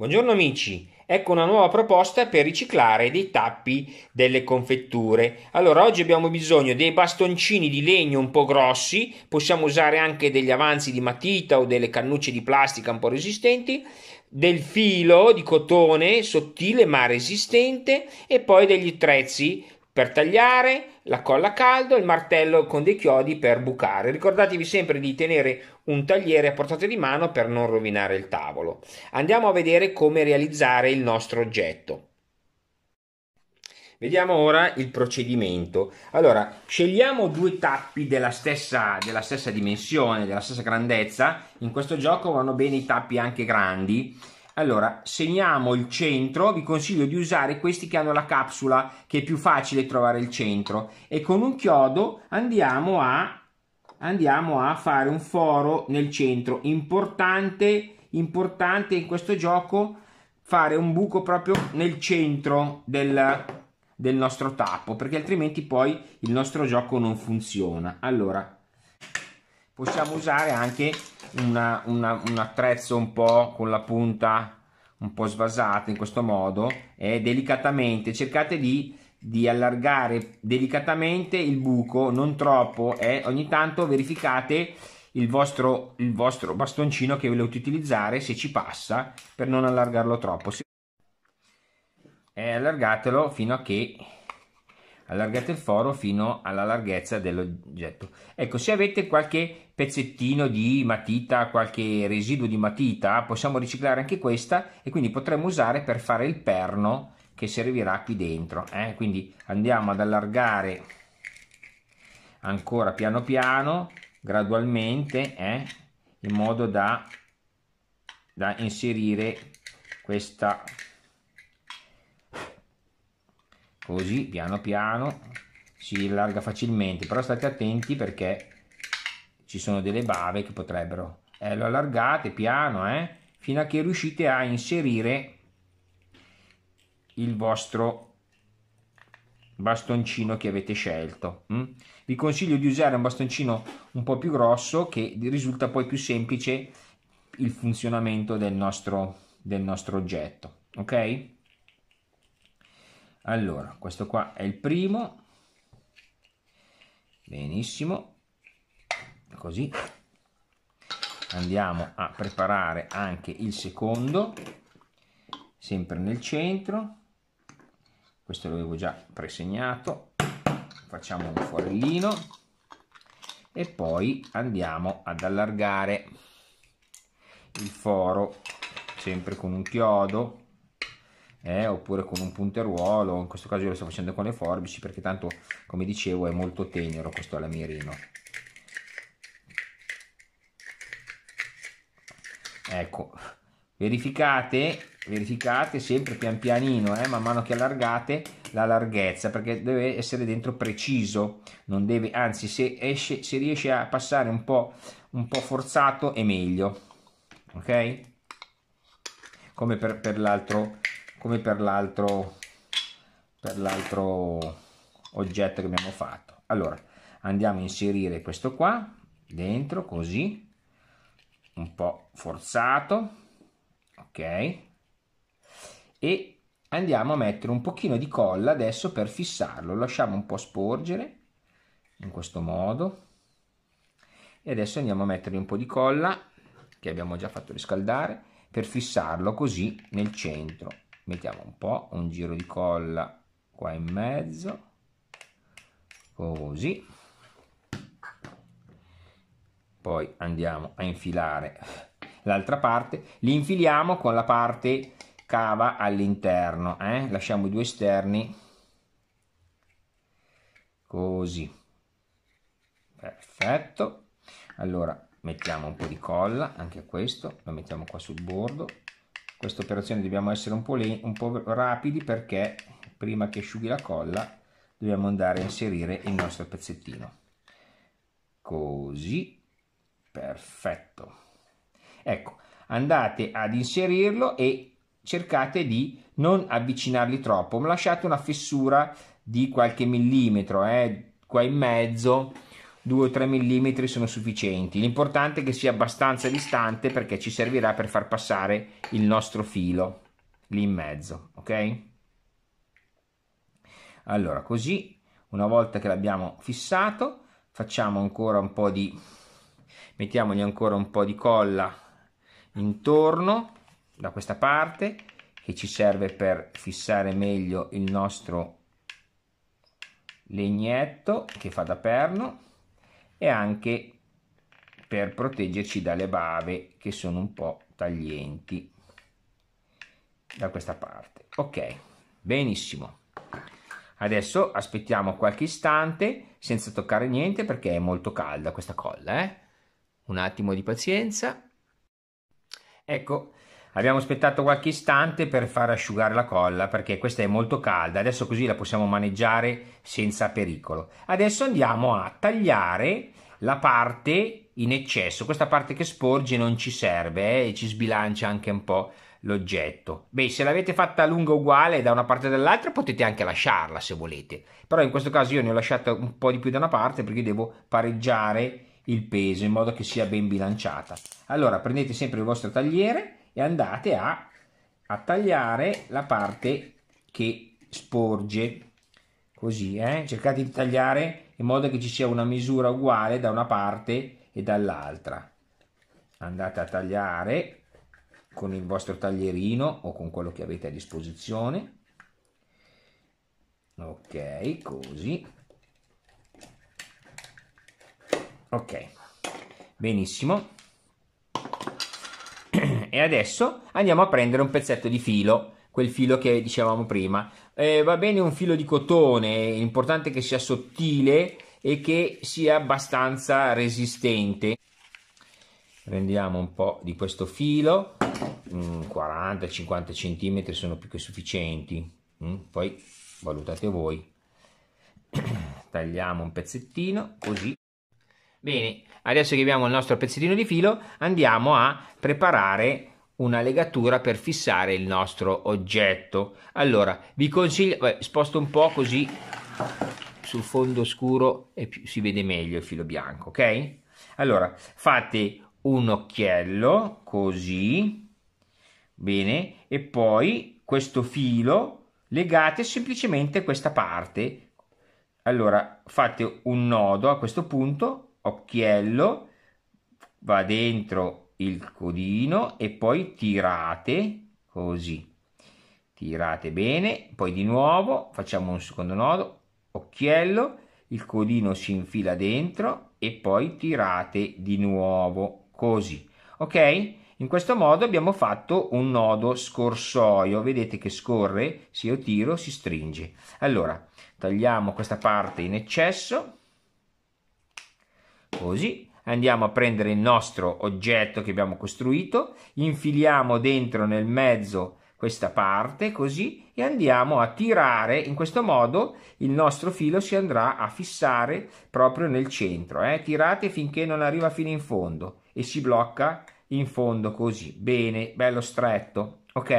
Buongiorno amici, ecco una nuova proposta per riciclare dei tappi delle confetture. Allora, oggi abbiamo bisogno dei bastoncini di legno un po' grossi, possiamo usare anche degli avanzi di matita o delle cannucce di plastica un po' resistenti, del filo di cotone sottile ma resistente e poi degli attrezzi per tagliare, la colla a caldo, e il martello con dei chiodi per bucare. Ricordatevi sempre di tenere un tagliere a portata di mano per non rovinare il tavolo. Andiamo a vedere come realizzare il nostro oggetto. Vediamo ora il procedimento. Allora, scegliamo due tappi della stessa, della stessa, dimensione, della stessa grandezza. In questo gioco vanno bene i tappi anche grandi. Allora, segniamo il centro, vi consiglio di usare questi che hanno la capsula, che è più facile trovare il centro. E con un chiodo andiamo a andiamo a fare un foro nel centro importante importante in questo gioco fare un buco proprio nel centro del, del nostro tappo perché altrimenti poi il nostro gioco non funziona allora possiamo usare anche una, una, un attrezzo un po' con la punta un po' svasata in questo modo e delicatamente cercate di di allargare delicatamente il buco, non troppo, e eh? ogni tanto verificate il vostro, il vostro bastoncino che volete utilizzare se ci passa per non allargarlo troppo. E allargatelo fino a che allargate il foro fino alla larghezza dell'oggetto. Ecco, se avete qualche pezzettino di matita, qualche residuo di matita, possiamo riciclare anche questa e quindi potremmo usare per fare il perno che servirà qui dentro eh? quindi andiamo ad allargare ancora piano piano gradualmente eh? in modo da, da inserire questa così piano piano si allarga facilmente però state attenti perché ci sono delle bave che potrebbero eh, lo allargate piano eh, fino a che riuscite a inserire il vostro bastoncino che avete scelto. Mm? Vi consiglio di usare un bastoncino un po' più grosso che risulta poi più semplice il funzionamento del nostro, del nostro oggetto. Ok? Allora, questo qua è il primo. Benissimo. Così. Andiamo a preparare anche il secondo, sempre nel centro questo l'avevo già presegnato facciamo un forellino e poi andiamo ad allargare il foro sempre con un chiodo eh, oppure con un punteruolo in questo caso io lo sto facendo con le forbici perché tanto come dicevo è molto tenero questo alamirino ecco verificate verificate sempre pian pianino, eh, man mano che allargate la larghezza, perché deve essere dentro preciso, non deve, anzi se, esce, se riesce a passare un po', un po' forzato è meglio, ok? Come per, per l'altro come per l'altro per l'altro oggetto che abbiamo fatto allora andiamo a inserire questo qua dentro così un po forzato ok e andiamo a mettere un pochino di colla adesso per fissarlo lasciamo un po' sporgere in questo modo e adesso andiamo a mettergli un po' di colla che abbiamo già fatto riscaldare per fissarlo così nel centro mettiamo un po' un giro di colla qua in mezzo così poi andiamo a infilare l'altra parte li infiliamo con la parte cava all'interno eh? lasciamo i due esterni così perfetto allora mettiamo un po di colla anche questo lo mettiamo qua sul bordo questa operazione dobbiamo essere un po, un po rapidi perché prima che asciughi la colla dobbiamo andare a inserire il nostro pezzettino così perfetto ecco andate ad inserirlo e cercate di non avvicinarli troppo, lasciate una fessura di qualche millimetro, eh, qua in mezzo 2 o 3 millimetri sono sufficienti. L'importante è che sia abbastanza distante perché ci servirà per far passare il nostro filo lì in mezzo, ok? Allora, così una volta che l'abbiamo fissato, facciamo ancora un po' di mettiamogli ancora un po' di colla intorno da questa parte che ci serve per fissare meglio il nostro legnetto che fa da perno e anche per proteggerci dalle bave che sono un po' taglienti da questa parte ok benissimo adesso aspettiamo qualche istante senza toccare niente perché è molto calda questa colla eh? un attimo di pazienza ecco Abbiamo aspettato qualche istante per far asciugare la colla perché questa è molto calda, adesso così la possiamo maneggiare senza pericolo. Adesso andiamo a tagliare la parte in eccesso, questa parte che sporge non ci serve eh, e ci sbilancia anche un po' l'oggetto. Beh, se l'avete fatta lunga uguale da una parte o dall'altra potete anche lasciarla se volete, però in questo caso io ne ho lasciata un po' di più da una parte perché devo pareggiare il peso in modo che sia ben bilanciata. Allora prendete sempre il vostro tagliere e andate a, a tagliare la parte che sporge così eh? cercate di tagliare in modo che ci sia una misura uguale da una parte e dall'altra andate a tagliare con il vostro taglierino o con quello che avete a disposizione ok così ok benissimo e adesso andiamo a prendere un pezzetto di filo, quel filo che dicevamo prima. Eh, va bene un filo di cotone, è importante che sia sottile e che sia abbastanza resistente. Prendiamo un po' di questo filo, 40-50 mm, cm sono più che sufficienti, mm, poi valutate voi. Tagliamo un pezzettino così Bene, adesso che abbiamo il nostro pezzettino di filo andiamo a preparare una legatura per fissare il nostro oggetto. Allora, vi consiglio, beh, sposto un po' così sul fondo scuro e più, si vede meglio il filo bianco, ok? Allora, fate un occhiello così, bene, e poi questo filo legate semplicemente questa parte. Allora, fate un nodo a questo punto occhiello va dentro il codino e poi tirate così tirate bene poi di nuovo facciamo un secondo nodo occhiello il codino si infila dentro e poi tirate di nuovo così ok in questo modo abbiamo fatto un nodo scorsoio, vedete che scorre, se io tiro si stringe. Allora, tagliamo questa parte in eccesso, così andiamo a prendere il nostro oggetto che abbiamo costruito infiliamo dentro nel mezzo questa parte così e andiamo a tirare in questo modo il nostro filo si andrà a fissare proprio nel centro eh? tirate finché non arriva fino in fondo e si blocca in fondo così bene bello stretto ok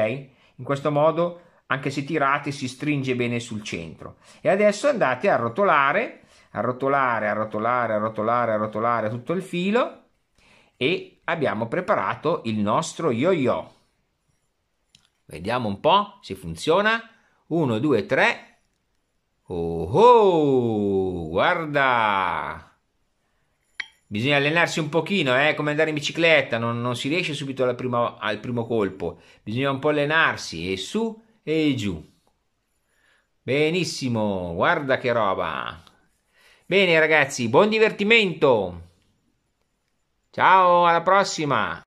in questo modo anche se tirate si stringe bene sul centro e adesso andate a rotolare arrotolare, arrotolare, arrotolare, arrotolare tutto il filo e abbiamo preparato il nostro yo-yo. Vediamo un po' se funziona. 1, 2, 3. Oh, guarda! Bisogna allenarsi un pochino, è eh? come andare in bicicletta, non, non si riesce subito prima, al primo colpo, bisogna un po' allenarsi e su e giù. Benissimo, guarda che roba! Bene ragazzi, buon divertimento! Ciao, alla prossima!